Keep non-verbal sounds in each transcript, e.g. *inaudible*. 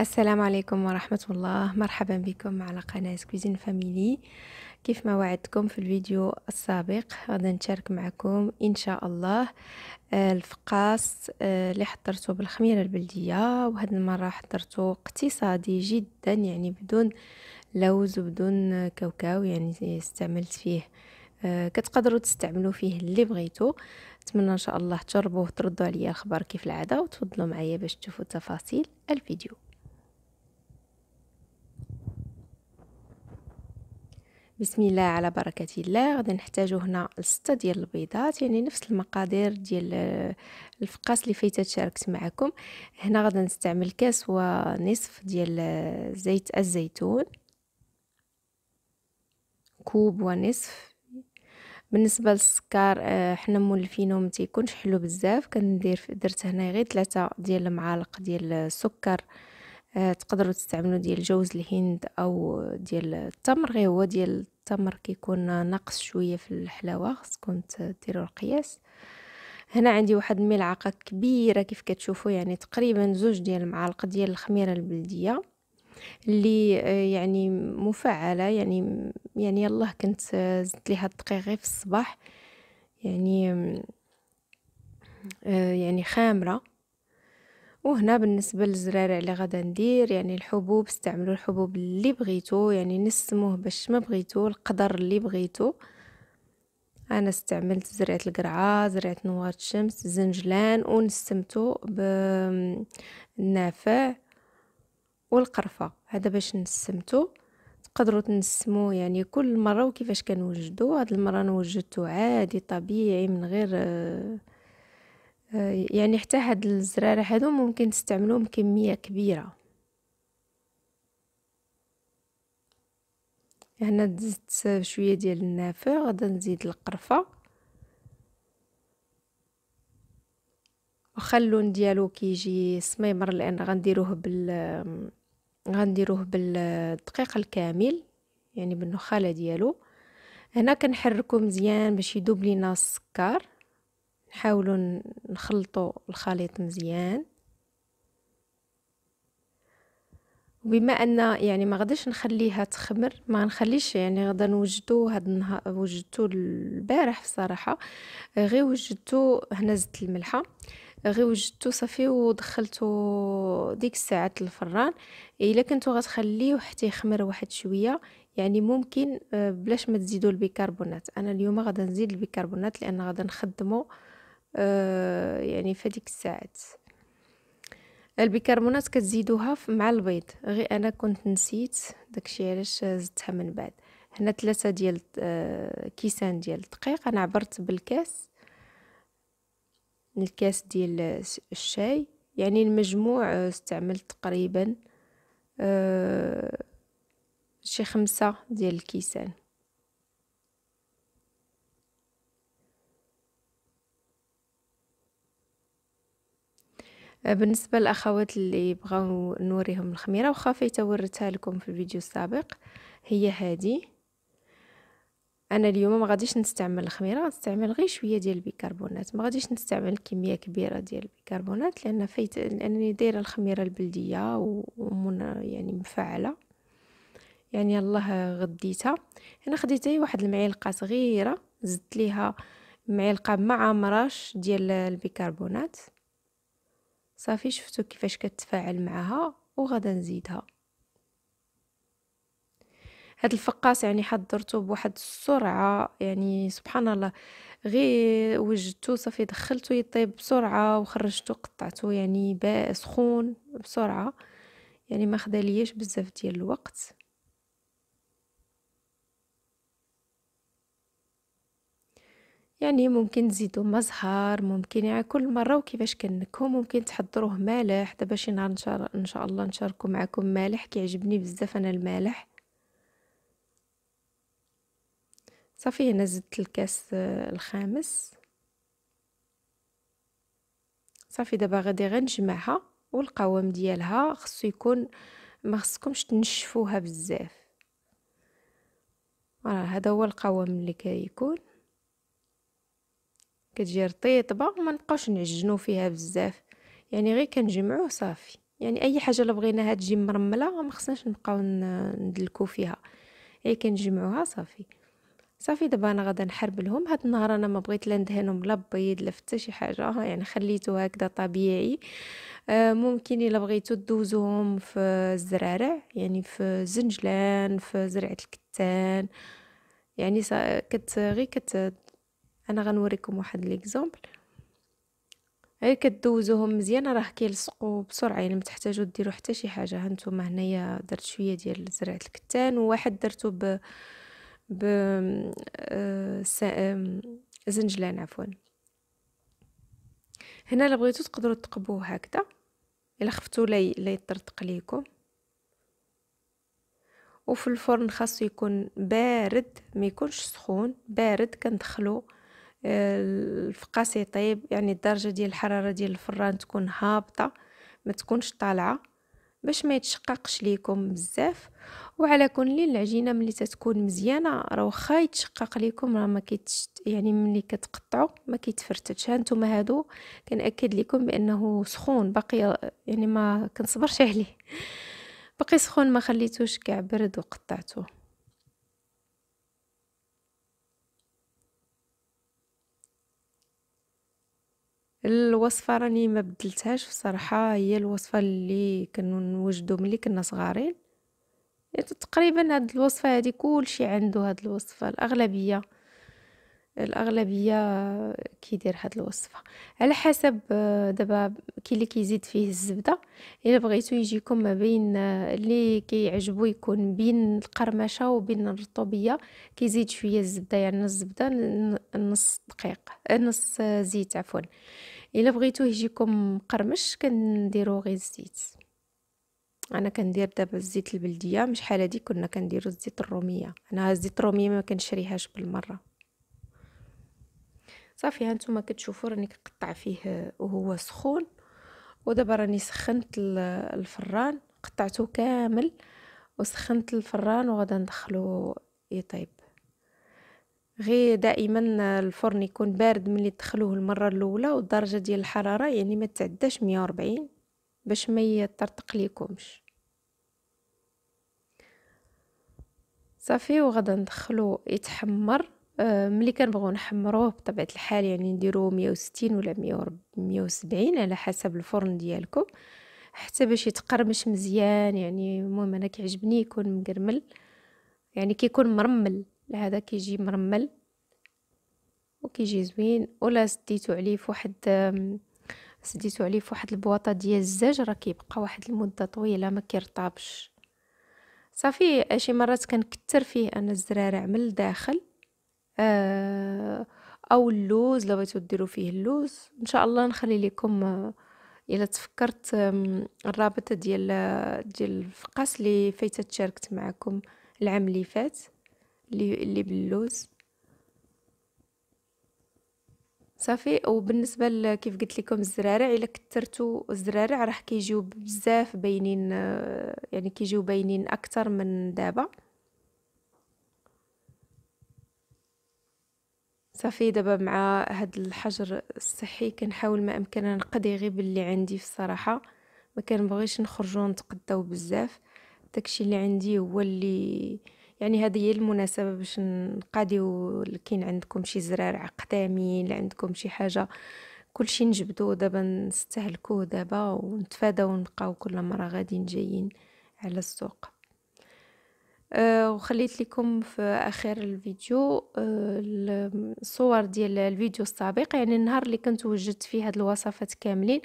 السلام عليكم ورحمة الله مرحبا بكم على قناة كويزين فاميلي كيف ما وعدتكم في الفيديو السابق غادي نشارك معكم إن شاء الله آه، الفقاس آه، اللي حضرته بالخميرة البلدية وهاد المرة حضرته اقتصادي جدا يعني بدون لوز وبدون كاوكاو يعني استعملت فيه آه، كتقدروا تستعملوا فيه اللي بغيتو نتمنى ان شاء الله تجربوه تردوا عليا الخبر كيف العاده وتفضلوا معايا باش تشوفوا تفاصيل الفيديو بسم الله على بركة الله غادي نحتاجو هنا لستة ديال البيضات يعني نفس المقادير ديال آه، الفقاس اللي فايته شاركت معكم هنا غادي نستعمل كاس ونصف ديال آه، زيت الزيتون كوب ونصف بالنسبه للسكر آه، حنا مولفينو ما تيكونش حلو بزاف كندير درت هنا غير ثلاثة ديال المعالق ديال السكر آه، تقدروا تستعملوا ديال جوز الهند او ديال التمر غير هو ديال التمر كيكون ناقص شويه في الحلاوه خصكم ديروا القياس هنا عندي واحد الملعقه كبيره كيف كتشوفوا يعني تقريبا زوج ديال المعالق ديال الخميره البلديه اللي آه، يعني مفعله يعني يعني يلاه كنت زدت ليها الدقيق غير في الصباح يعني آه، يعني خامره وهنا بالنسبة للزرارع اللي غادا ندير يعني الحبوب استعملوا الحبوب اللي بغيتو يعني نسموه باش ما بغيتو القدر اللي بغيتو انا استعملت زرعه القرعه زرعه نوار الشمس زنجلان ونسمتو بالنافع والقرفه هذا باش نسمتو تقدروا تنسمو يعني كل مره وكيفاش كنوجدو هاد المره انا وجدته عادي طبيعي من غير آه يعني حتى هاد الزرارة هادو ممكن تستعملوهم كمية كبيرة هنا دزت شوية ديال النافع غادا نزيد القرفة وخا اللون ديالو كيجي سميمر لان غنديروه بال غنديروه بالدقيق الكامل يعني بالنخاله ديالو هنا كنحركو مزيان باش يدوب لينا السكر نحاولو نخلطوا الخليط مزيان وبما ان يعني ما غاديش نخليها تخمر ما نخليش يعني غدا نوجدو هاد النهار وجدتو البارح الصراحه غير وجدتو هنا زدت الملحه غير وجدتو صافي ودخلتو ديك الساعه الفران الا كنتو غتخليوه حتى يخمر واحد شويه يعني ممكن آه، بلاش ما تزيدوا البيكربونات انا اليوم غدا نزيد البيكربونات لان غدا نخدمو آه، يعني في هذيك الساعات البيكربونات كتزيدوها مع البيض غير انا كنت نسيت داكشي علاش زدتها من بعد هنا ثلاثة ديال آه، كيسان ديال الدقيق انا عبرت بالكاس الكاس ديال الشاي يعني المجموع آه، استعملت تقريبا شي خمسة ديال الكيسان آه، بالنسبه للاخوات اللي بغاو نوريهم الخميره واخا فايته ورتها لكم في الفيديو السابق هي هادي انا اليوم ما غاديش نستعمل الخميره غنستعمل غير شويه ديال البيكربونات ما غاديش نستعمل كميه كبيره ديال البيكربونات لان فيت لانني دايره الخميره البلديه ومن يعني مفعله يعني الله غديتها انا خديت واحد المعلقه صغيره زدت ليها معلقه مع عامراش ديال البيكربونات صافي شفتو كيفاش كتفاعل معها وغدا نزيدها هاد الفقاس يعني حضرته بواحد السرعه يعني سبحان الله غير وجدته صافي دخلته يطيب بسرعه وخرجته قطعته يعني سخون بسرعه يعني ما خداليش بزاف ديال الوقت يعني ممكن تزيدوا مزهر ممكن يعني كل مرة وكيفاش كنكهو ممكن تحضروه مالح دابا شي نهار إن شاء الله نشاركو معكم مالح كيعجبني بزاف أنا المالح صافي هنا زدت الكاس آه، الخامس صافي دابا غادي غير نجمعها والقوام ديالها خصو يكون ما خصكمش تنشفوها بزاف هذا هو القوام اللي كيكون كي كتجي رطيطبه وما نبقاوش نعجنو فيها بزاف يعني غير كنجمعوه صافي يعني اي حاجه اللي بغيناها تجي مرمله ما خصناش نبقاو ندلكو فيها يعني كنجمعوها صافي صافي دابا انا غادا نحربلهم هاد النهار انا ما بغيت لا ندهنهم لا بيض لا حتى شي حاجه يعني خليته هكذا طبيعي آه، ممكن الا بغيتو دوزوهم في الزرارع يعني في الزنجلان في زرعه الكتان يعني كت غير كت انا غنوريكم واحد ليكزومبل غير كدوزوهم مزيان راه كيلصقوا بسرعه يعني ما تحتاجوا ديروا حتى شي حاجه هانتوما هنايا درت شويه ديال زرعه الكتان وواحد درتو ب ب آه، زنجلان عفوا هنا الا بغيتو تقدروا تقبوه هكذا الا خفتوا لا يطرطق ليكم وفي الفرن خاصو يكون بارد ما يكونش سخون بارد كندخلو الفقاس يطيب يعني الدرجة ديال الحرارة ديال الفران تكون هابطة ما تكونش طالعة باش ما يتشققش ليكم بزاف وعلى كل العجينه ملي تتكون مزيانه راه واخا يتشقق ليكم راه ما يعني ملي كتقطعو ما كيتفرتتش هانتوما هادو كنأكد ليكم بانه سخون باقي يعني ما كنصبرش *laughs* عليه باقي سخون ما خليتوش كاع برد وقطعتوه الوصفه راني ما بدلتهاش بصراحه هي الوصفه اللي كنوجدو ملي كنا صغارين تقريبا هاد الوصفه كل كلشي عنده هاد الوصفه الاغلبيه الاغلبيه كيدير هاد الوصفه على حسب آه، دابا كي اللي كيزيد فيه الزبده الا بغيتو يجيكم ما بين آه، اللي كيعجبو يكون بين القرمشه وبين الرطوبيه كيزيد شويه الزبده يعني الزبده نص دقيق آه، نص زيت عفوا الا بغيتو يجيكم مقرمش كنديرو غير الزيت انا كندير دابا الزيت البلديه مش بحال هادي كنا كنديرو الزيت الروميه انا الزيت الروميه ما كنشريهاش بالمره صافي هانتوما كتشوفوا راني كنقطع فيه آه، وهو سخون ودابا راني سخنت الفران قطعته كامل وسخنت الفران وغادا ندخلو يطيب غير دائما الفرن يكون بارد ملي تدخلوه المره الاولى والدرجه ديال الحراره يعني ما تعداش 140 باش ما يطرطق ليكمش صافي وغادا ندخلو يتحمر آه، ملي كنبغيو نحمروه بطبيعه الحال يعني نديرو 160 ولا 170 على حسب الفرن ديالكم حتى باش يتقرمش مزيان يعني المهم انا كيعجبني يكون مقرمل يعني كيكون مرمل هذا كيجي مرمل وكيجي زوين ولا سديتو عليه فواحد سديتو عليه فواحد البواطه ديال الزاج راه كيبقى واحد المده طويله ما كيرطابش صافي شي مرات كنكثر فيه انا الزرارع من الداخل آه، او اللوز لو بغيتو ديروا فيه اللوز ان شاء الله نخلي لكم آه، الا تفكرت الرابط ديال ديال الفقاس اللي فايته تشاركت معكم العام اللي فات اللي باللوز صافي وبالنسبه كيف قلت لكم الزرارع الا كثرتوا الزرارع راح كيجيو بزاف باينين آه، يعني كيجيو باينين اكثر من دابا صافي دابا مع هاد الحجر الصحي كنحاول ما امكن نقضي غير باللي عندي في الصراحه ما كنبغيش نخرجوا نتقداو بزاف داكشي اللي عندي هو اللي يعني هذه هي المناسبه باش نقاديو كاين عندكم شي زرار عقدامي اللي عندكم شي حاجه كلشي نجبدو دابا نستهلكوه دابا ونتفاداو ونبقاو كل مره غاديين جايين على السوق آه، وخليت لكم في اخر الفيديو آه، الصور ديال الفيديو السابق يعني النهار اللي كنت وجدت فيه هاد الوصفات كاملين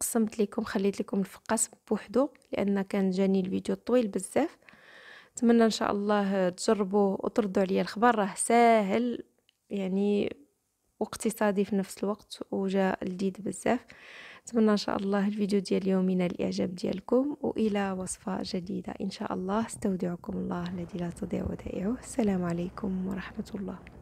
قسمت لكم خليت لكم الفقاس بوحدو لان كان جاني الفيديو طويل بزاف نتمنى ان شاء الله تجربوه وتردوا عليا الخبر راه ساهل يعني واقتصادي في نفس الوقت وجا لذيذ بزاف نتمنى ان شاء الله الفيديو ديال اليوم ينال الاعجاب ديالكم والى وصفه جديده ان شاء الله استودعكم الله الذي لا تضيع ودائعه السلام عليكم ورحمه الله